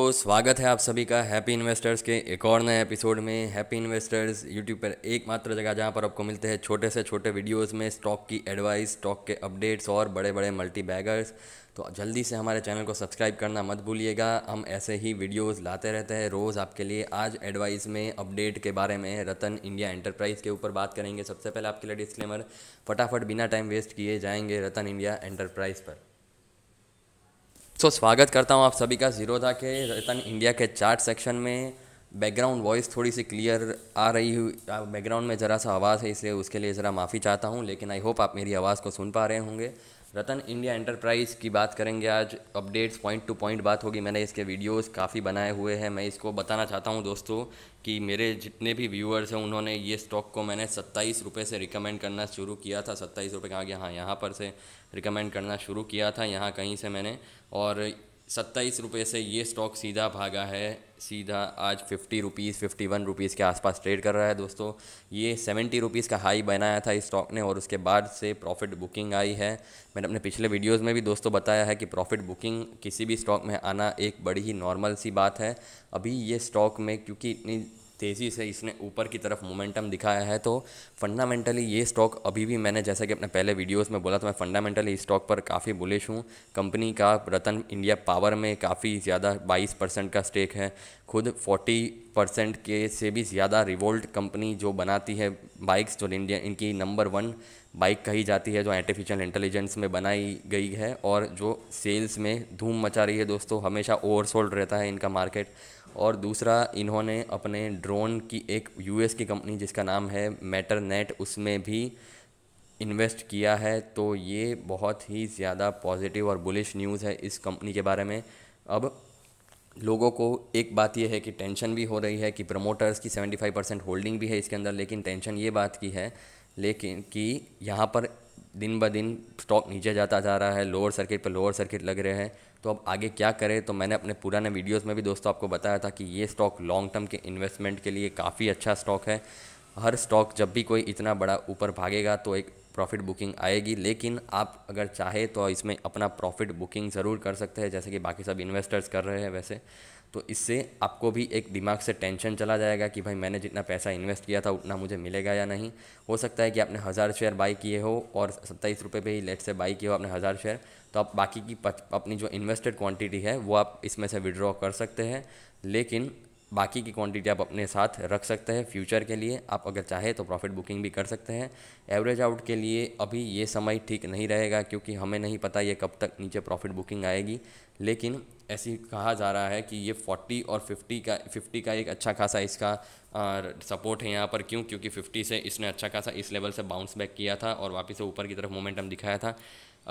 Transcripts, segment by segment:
तो स्वागत है आप सभी का हैप्पी इन्वेस्टर्स के एक और नए एपिसोड में हैप्पी इन्वेस्टर्स यूट्यूब पर एकमात्र जगह जहां पर आपको मिलते हैं छोटे से छोटे वीडियोस में स्टॉक की एडवाइस स्टॉक के अपडेट्स और बड़े बड़े मल्टी बैगर्स तो जल्दी से हमारे चैनल को सब्सक्राइब करना मत भूलिएगा हम ऐसे ही वीडियोस लाते रहते हैं रोज़ आपके लिए आज एडवाइस में अपडेट के बारे में रतन इंडिया एंटरप्राइज के ऊपर बात करेंगे सबसे पहले आपके लिए डिस्क्लेमर फटाफट बिना टाइम वेस्ट किए जाएंगे रतन इंडिया एंटरप्राइज पर सो so, स्वागत करता हूँ आप सभी का जीरो था के रतन इंडिया के चार्ट सेक्शन में बैकग्राउंड वॉइस थोड़ी सी क्लियर आ रही हुई बैकग्राउंड में ज़रा सा आवाज़ है इसलिए उसके लिए ज़रा माफ़ी चाहता हूँ लेकिन आई होप आप मेरी आवाज़ को सुन पा रहे होंगे रतन इंडिया एंटरप्राइज़ की बात करेंगे आज अपडेट्स पॉइंट टू पॉइंट बात होगी मैंने इसके वीडियोस काफ़ी बनाए हुए हैं मैं इसको बताना चाहता हूं दोस्तों कि मेरे जितने भी व्यूअर्स हैं उन्होंने ये स्टॉक को मैंने सत्ताईस रुपये से रिकमेंड करना शुरू किया था सत्ताईस रुपये कहा आगे हाँ यहाँ पर से रिकमेंड करना शुरू किया था यहाँ कहीं से मैंने और सत्ताईस रुपये से ये स्टॉक सीधा भागा है सीधा आज fifty rupees fifty one rupees के आसपास ट्रेड कर रहा है दोस्तों ये सेवेंटी रुपीज़ का हाई बनाया था इस स्टॉक ने और उसके बाद से प्रॉफिट बुकिंग आई है मैंने अपने पिछले वीडियोस में भी दोस्तों बताया है कि प्रॉफिट बुकिंग किसी भी स्टॉक में आना एक बड़ी ही नॉर्मल सी बात है अभी ये स्टॉक में क्योंकि इतनी तेज़ी से इसने ऊपर की तरफ मोमेंटम दिखाया है तो फंडामेंटली ये स्टॉक अभी भी मैंने जैसा कि अपने पहले वीडियोस में बोला था मैं फंडामेंटली इस स्टॉक पर काफ़ी बुलिश हूँ कंपनी का रतन इंडिया पावर में काफ़ी ज़्यादा 22 परसेंट का स्टेक है खुद 40 परसेंट के से भी ज़्यादा रिवोल्ट कंपनी जो बनाती है बाइक्स जो इंडिया इनकी नंबर वन बाइक कही जाती है जो आर्टिफिशियल इंटेलिजेंस में बनाई गई है और जो सेल्स में धूम मचा रही है दोस्तों हमेशा ओवरसोल्ड रहता है इनका मार्केट और दूसरा इन्होंने अपने ड्रोन की एक यूएस की कंपनी जिसका नाम है नेट उसमें भी इन्वेस्ट किया है तो ये बहुत ही ज़्यादा पॉजिटिव और बुलिश न्यूज़ है इस कंपनी के बारे में अब लोगों को एक बात यह है कि टेंशन भी हो रही है कि प्रमोटर्स की 75 परसेंट होल्डिंग भी है इसके अंदर लेकिन टेंशन ये बात की है लेकिन कि यहाँ पर दिन ब दिन स्टॉक नीचे जाता जा रहा है लोअर सर्किट पर लोअर सर्किट लग रहे हैं तो अब आगे क्या करें तो मैंने अपने पुराने वीडियोस में भी दोस्तों आपको बताया था कि ये स्टॉक लॉन्ग टर्म के इन्वेस्टमेंट के लिए काफ़ी अच्छा स्टॉक है हर स्टॉक जब भी कोई इतना बड़ा ऊपर भागेगा तो एक प्रॉफिट बुकिंग आएगी लेकिन आप अगर चाहे तो इसमें अपना प्रॉफिट बुकिंग ज़रूर कर सकते हैं जैसे कि बाकी सब इन्वेस्टर्स कर रहे हैं वैसे तो इससे आपको भी एक दिमाग से टेंशन चला जाएगा कि भाई मैंने जितना पैसा इन्वेस्ट किया था उतना मुझे मिलेगा या नहीं हो सकता है कि आपने हज़ार शेयर बाई किए हो और सत्ताईस रुपये पे ही लेट से बाई किए हो आपने हज़ार शेयर तो आप बाकी की अपनी जो इन्वेस्टेड क्वांटिटी है वो आप इसमें से विड्रॉ कर सकते हैं लेकिन बाकी की क्वांटिटी आप अपने साथ रख सकते हैं फ्यूचर के लिए आप अगर चाहे तो प्रॉफिट बुकिंग भी कर सकते हैं एवरेज आउट के लिए अभी ये समय ठीक नहीं रहेगा क्योंकि हमें नहीं पता ये कब तक नीचे प्रॉफिट बुकिंग आएगी लेकिन ऐसी कहा जा रहा है कि ये 40 और 50 का 50 का एक अच्छा खासा इसका सपोर्ट है यहाँ पर क्यों क्योंकि 50 से इसने अच्छा खासा इस लेवल से बाउंस बैक किया था और वापस से ऊपर की तरफ मोमेंटम दिखाया था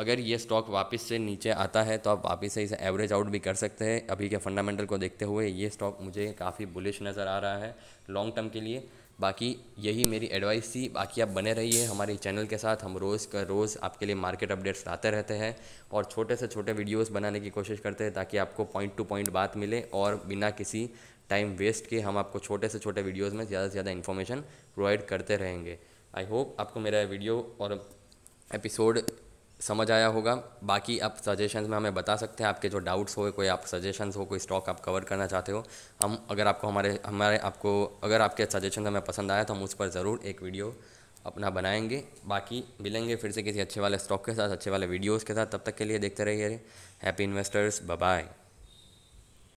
अगर ये स्टॉक वापस से नीचे आता है तो आप वापस से इसे एवरेज आउट भी कर सकते हैं अभी के फंडामेंटल को देखते हुए ये स्टॉक मुझे काफ़ी बुलिश नज़र आ रहा है लॉन्ग टर्म के लिए बाकी यही मेरी एडवाइस थी बाकी आप बने रहिए हमारे चैनल के साथ हम रोज़ का रोज़ आपके लिए मार्केट अपडेट्स लाते रहते हैं और छोटे से छोटे वीडियोस बनाने की कोशिश करते हैं ताकि आपको पॉइंट टू पॉइंट बात मिले और बिना किसी टाइम वेस्ट के हम आपको छोटे से छोटे वीडियोस में ज़्यादा से ज़्यादा इन्फॉर्मेशन प्रोवाइड करते रहेंगे आई होप आपको मेरा वीडियो और एपिसोड समझ आया होगा बाकी आप सजेशंस में हमें बता सकते हैं आपके जो डाउट्स हो कोई आप सजेशंस हो कोई स्टॉक आप कवर करना चाहते हो हम अगर आपको हमारे हमारे आपको अगर आपके सजेशन हमें पसंद आया तो हम उस पर ज़रूर एक वीडियो अपना बनाएंगे बाकी मिलेंगे फिर से किसी अच्छे वाले स्टॉक के साथ अच्छे वाले वीडियोज़ के साथ तब तक के लिए देखते रहिए हैप्पी इन्वेस्टर्स बाय